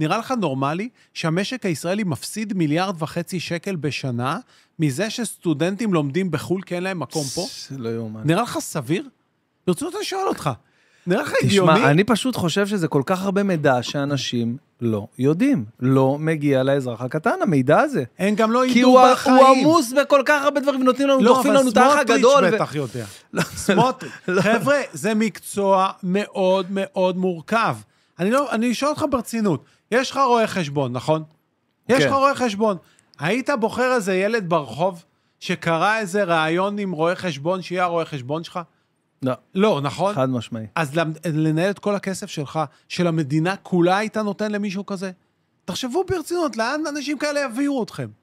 נראה לך נורמלי שהמשק הישראלי מפסיד מיליארד וחצי שקל בשנה מזה שסטודנטים לומדים בחו"ל כי אין להם מקום פה? לא יאומן. נראה לך סביר? ברצינות אני שואל אותך. נראה לך הגיוני? תשמע, אני פשוט חושב שזה כל כך הרבה מידע שאנשים לא יודעים. לא מגיע לאזרח הקטן, המידע הזה. הם גם לא ידעו בחיים. כי הוא עמוס בכל כך הרבה דברים, ונותנים לנו, לא, דוחפים לנו את האח הגדול. לא, אבל סמוטריץ' בטח יודע. לא, לא, סמוטריץ'. חבר'ה, זה מקצוע מאוד מאוד מורכב. אני לא, אני אשאל אותך ברצינות, יש לך רואה חשבון, נכון? כן. יש לך רואה חשבון. היית בוחר איזה ילד ברחוב שקרא איזה ראיון עם רואה חשבון, שיהיה הרואה חשבון שלך? לא. לא, נכון? חד משמעי. אז לנהל את כל הכסף שלך, של המדינה כולה, היית נותן למישהו כזה? תחשבו ברצינות, לאן אנשים כאלה יביאו אתכם?